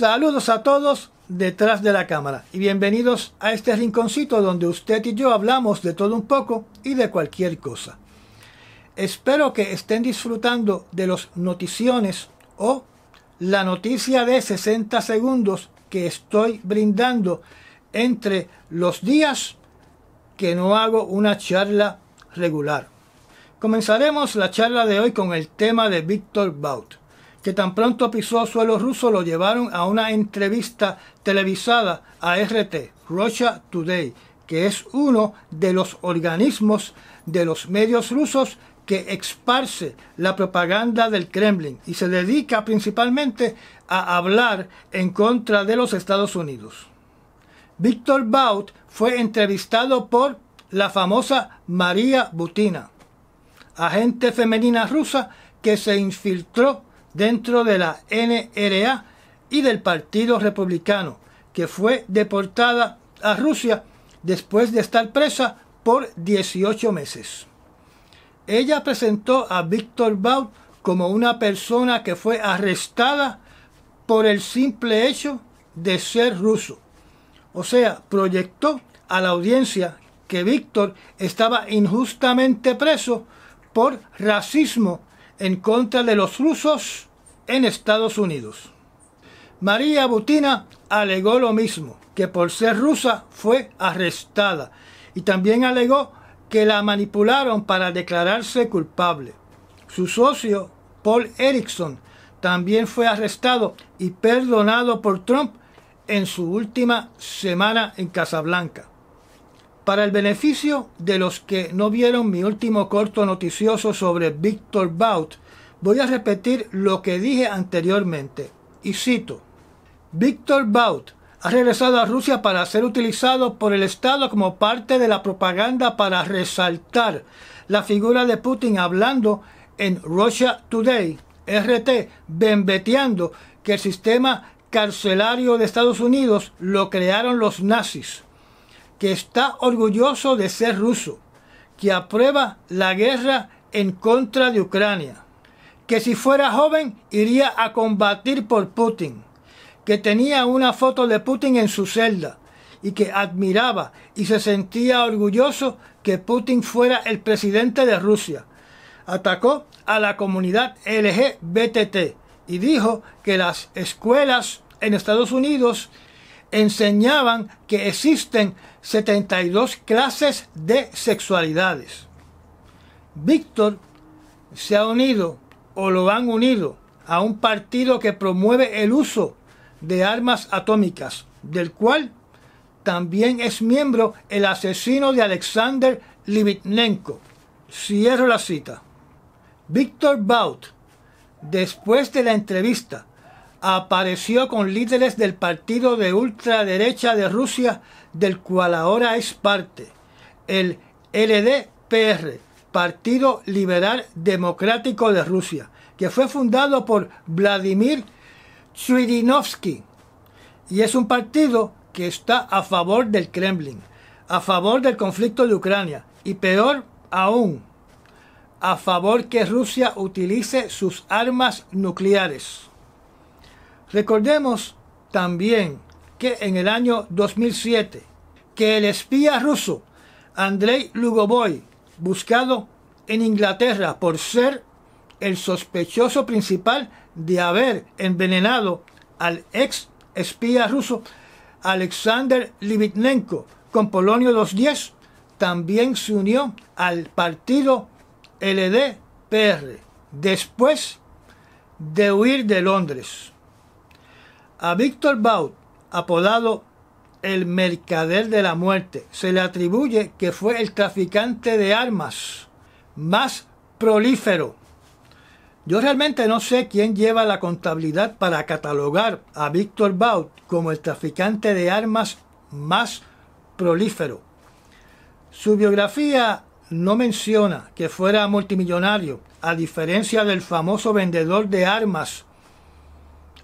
Saludos a todos detrás de la cámara y bienvenidos a este rinconcito donde usted y yo hablamos de todo un poco y de cualquier cosa. Espero que estén disfrutando de los noticiones o la noticia de 60 segundos que estoy brindando entre los días que no hago una charla regular. Comenzaremos la charla de hoy con el tema de Víctor Baut que tan pronto pisó suelo ruso lo llevaron a una entrevista televisada a RT, Russia Today, que es uno de los organismos de los medios rusos que esparce la propaganda del Kremlin y se dedica principalmente a hablar en contra de los Estados Unidos. Víctor Baut fue entrevistado por la famosa María Butina, agente femenina rusa que se infiltró dentro de la NRA y del Partido Republicano, que fue deportada a Rusia después de estar presa por 18 meses. Ella presentó a Víctor Baut como una persona que fue arrestada por el simple hecho de ser ruso. O sea, proyectó a la audiencia que Víctor estaba injustamente preso por racismo en contra de los rusos en Estados Unidos. María Butina alegó lo mismo, que por ser rusa fue arrestada y también alegó que la manipularon para declararse culpable. Su socio, Paul Erickson, también fue arrestado y perdonado por Trump en su última semana en Casablanca. Para el beneficio de los que no vieron mi último corto noticioso sobre víctor Bout, voy a repetir lo que dije anteriormente, y cito, víctor Bout ha regresado a Rusia para ser utilizado por el Estado como parte de la propaganda para resaltar la figura de Putin hablando en Russia Today, RT, bembeteando que el sistema carcelario de Estados Unidos lo crearon los nazis que está orgulloso de ser ruso, que aprueba la guerra en contra de Ucrania, que si fuera joven iría a combatir por Putin, que tenía una foto de Putin en su celda y que admiraba y se sentía orgulloso que Putin fuera el presidente de Rusia. Atacó a la comunidad LGBT y dijo que las escuelas en Estados Unidos enseñaban que existen 72 clases de sexualidades. Víctor se ha unido o lo han unido a un partido que promueve el uso de armas atómicas, del cual también es miembro el asesino de Alexander Limitnenko. Cierro la cita. Víctor Baut, después de la entrevista, apareció con líderes del partido de ultraderecha de Rusia, del cual ahora es parte, el LDPR, Partido Liberal Democrático de Rusia, que fue fundado por Vladimir Chudinovsky y es un partido que está a favor del Kremlin, a favor del conflicto de Ucrania y peor aún, a favor que Rusia utilice sus armas nucleares. Recordemos también que en el año 2007, que el espía ruso Andrei Lugovoy, buscado en Inglaterra por ser el sospechoso principal de haber envenenado al ex espía ruso Alexander Livitnenko con Polonio 210, también se unió al partido LDPR después de huir de Londres. A Víctor Baut, apodado el mercader de la muerte, se le atribuye que fue el traficante de armas más prolífero. Yo realmente no sé quién lleva la contabilidad para catalogar a Víctor Baut como el traficante de armas más prolífero. Su biografía no menciona que fuera multimillonario, a diferencia del famoso vendedor de armas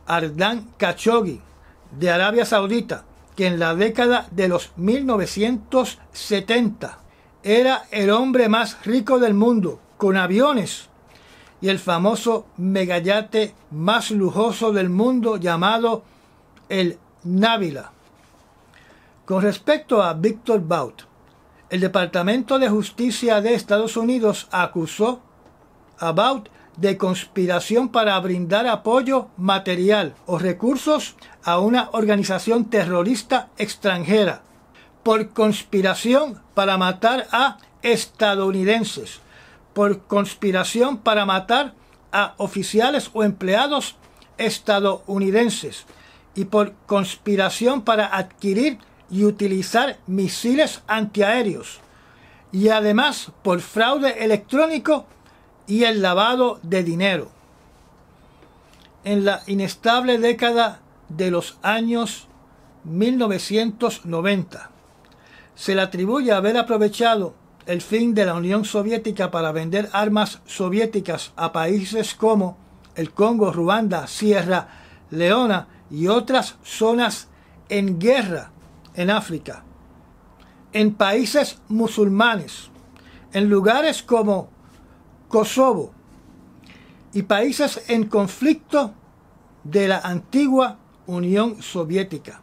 Ardán Khashoggi de Arabia Saudita, que en la década de los 1970 era el hombre más rico del mundo, con aviones y el famoso megayate más lujoso del mundo llamado el Návila. Con respecto a Víctor Bout, el Departamento de Justicia de Estados Unidos acusó a Bout de conspiración para brindar apoyo material o recursos a una organización terrorista extranjera, por conspiración para matar a estadounidenses, por conspiración para matar a oficiales o empleados estadounidenses y por conspiración para adquirir y utilizar misiles antiaéreos y además por fraude electrónico y el lavado de dinero. En la inestable década de los años 1990, se le atribuye haber aprovechado el fin de la Unión Soviética para vender armas soviéticas a países como el Congo, Ruanda, Sierra Leona y otras zonas en guerra en África, en países musulmanes, en lugares como Kosovo y países en conflicto de la antigua Unión Soviética.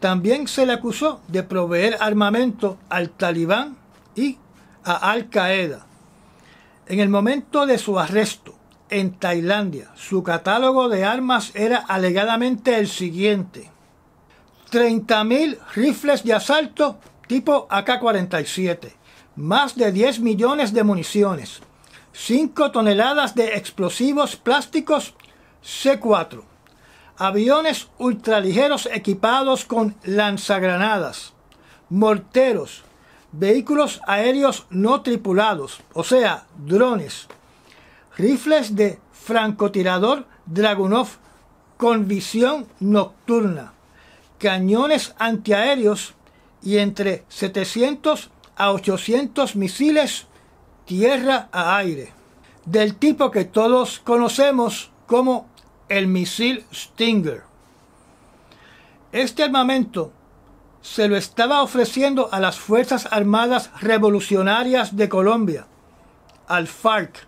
También se le acusó de proveer armamento al Talibán y a Al Qaeda. En el momento de su arresto en Tailandia, su catálogo de armas era alegadamente el siguiente. 30.000 rifles de asalto tipo AK-47, más de 10 millones de municiones, 5 toneladas de explosivos plásticos C4, aviones ultraligeros equipados con lanzagranadas, morteros, vehículos aéreos no tripulados, o sea, drones, rifles de francotirador Dragunov con visión nocturna, cañones antiaéreos y entre 700 a 800 misiles tierra a aire, del tipo que todos conocemos como el misil Stinger. Este armamento se lo estaba ofreciendo a las Fuerzas Armadas Revolucionarias de Colombia, al FARC,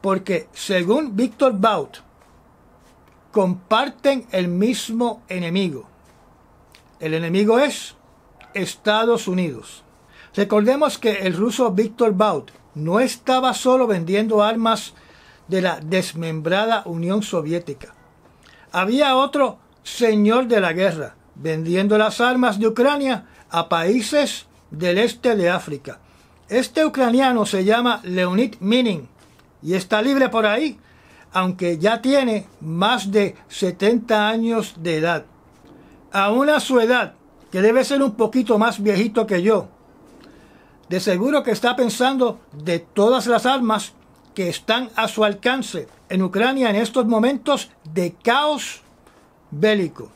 porque según Víctor Baut, comparten el mismo enemigo. El enemigo es Estados Unidos. Recordemos que el ruso Víctor Baut no estaba solo vendiendo armas de la desmembrada Unión Soviética. Había otro señor de la guerra vendiendo las armas de Ucrania a países del este de África. Este ucraniano se llama Leonid Minin y está libre por ahí, aunque ya tiene más de 70 años de edad. Aún a su edad, que debe ser un poquito más viejito que yo, de seguro que está pensando de todas las armas que están a su alcance en Ucrania en estos momentos de caos bélico.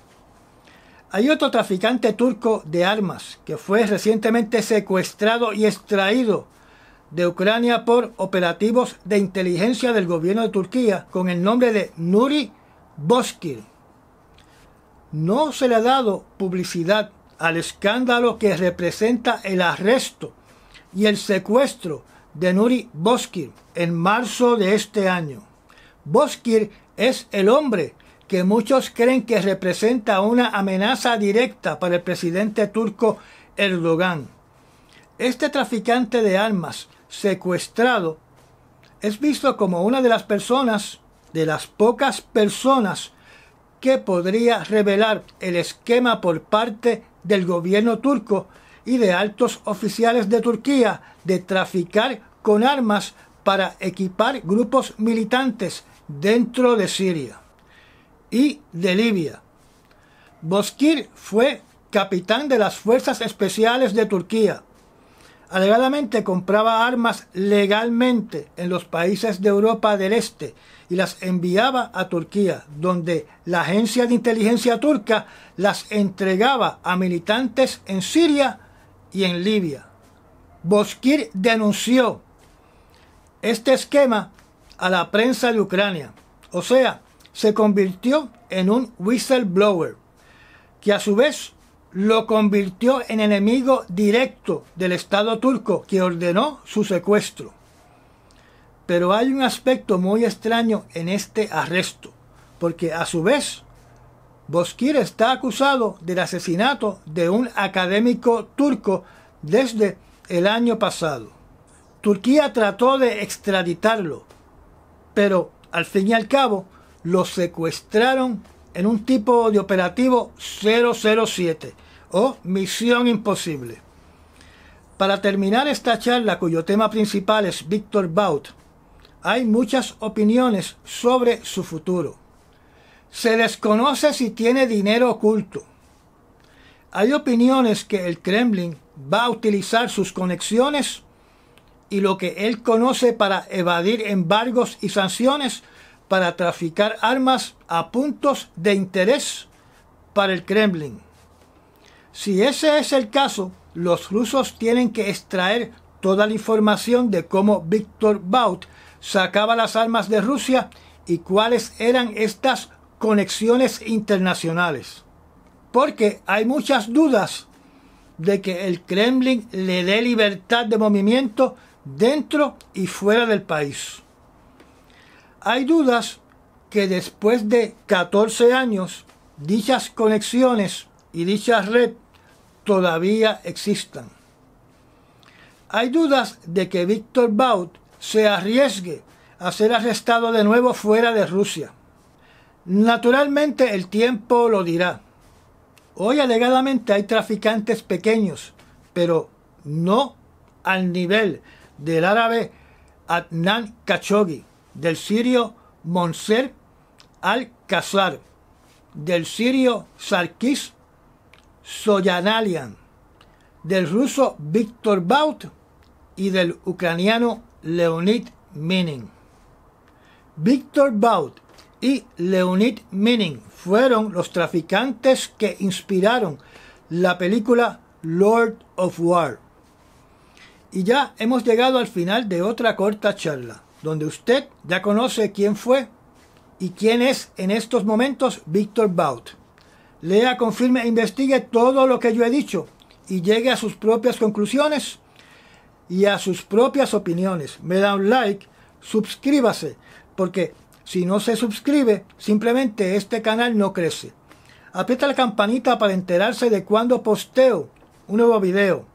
Hay otro traficante turco de armas que fue recientemente secuestrado y extraído de Ucrania por operativos de inteligencia del gobierno de Turquía con el nombre de Nuri Boskir. No se le ha dado publicidad al escándalo que representa el arresto y el secuestro de Nuri Boskir en marzo de este año. Boskir es el hombre que muchos creen que representa una amenaza directa para el presidente turco Erdogan. Este traficante de armas secuestrado es visto como una de las personas, de las pocas personas que podría revelar el esquema por parte del gobierno turco y de altos oficiales de Turquía de traficar con armas para equipar grupos militantes dentro de Siria y de Libia. Boskir fue capitán de las Fuerzas Especiales de Turquía. Alegadamente compraba armas legalmente en los países de Europa del Este y las enviaba a Turquía, donde la agencia de inteligencia turca las entregaba a militantes en Siria y en Libia. Boskir denunció este esquema a la prensa de Ucrania, o sea, se convirtió en un whistleblower, que a su vez lo convirtió en enemigo directo del Estado turco que ordenó su secuestro. Pero hay un aspecto muy extraño en este arresto, porque a su vez Boskir está acusado del asesinato de un académico turco desde el año pasado. Turquía trató de extraditarlo, pero al fin y al cabo lo secuestraron en un tipo de operativo 007 o Misión Imposible. Para terminar esta charla cuyo tema principal es Víctor Baut, hay muchas opiniones sobre su futuro. Se desconoce si tiene dinero oculto. Hay opiniones que el Kremlin va a utilizar sus conexiones y lo que él conoce para evadir embargos y sanciones para traficar armas a puntos de interés para el Kremlin. Si ese es el caso, los rusos tienen que extraer toda la información de cómo Víctor Baut sacaba las armas de Rusia y cuáles eran estas conexiones internacionales, porque hay muchas dudas de que el Kremlin le dé libertad de movimiento dentro y fuera del país. Hay dudas que después de 14 años dichas conexiones y dicha red todavía existan. Hay dudas de que Víctor Baut se arriesgue a ser arrestado de nuevo fuera de Rusia. Naturalmente el tiempo lo dirá. Hoy alegadamente hay traficantes pequeños, pero no al nivel del árabe Adnan Kachogi, del sirio Monser al khazar del sirio Sarkis Soyanalian, del ruso Viktor Baut y del ucraniano Leonid Minin. Viktor Baut y Leonid Mining fueron los traficantes que inspiraron la película Lord of War. Y ya hemos llegado al final de otra corta charla, donde usted ya conoce quién fue y quién es en estos momentos Víctor Baut. Lea, confirme e investigue todo lo que yo he dicho y llegue a sus propias conclusiones y a sus propias opiniones. Me da un like, suscríbase, porque si no se suscribe, simplemente este canal no crece. Aprieta la campanita para enterarse de cuando posteo un nuevo video.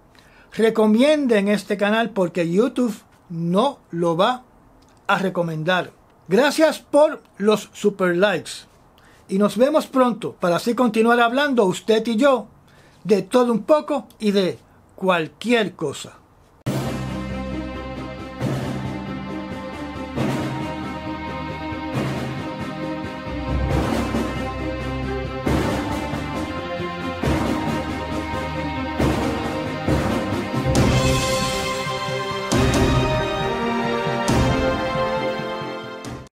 Recomienden este canal porque YouTube no lo va a recomendar. Gracias por los super likes. Y nos vemos pronto para así continuar hablando usted y yo de todo un poco y de cualquier cosa.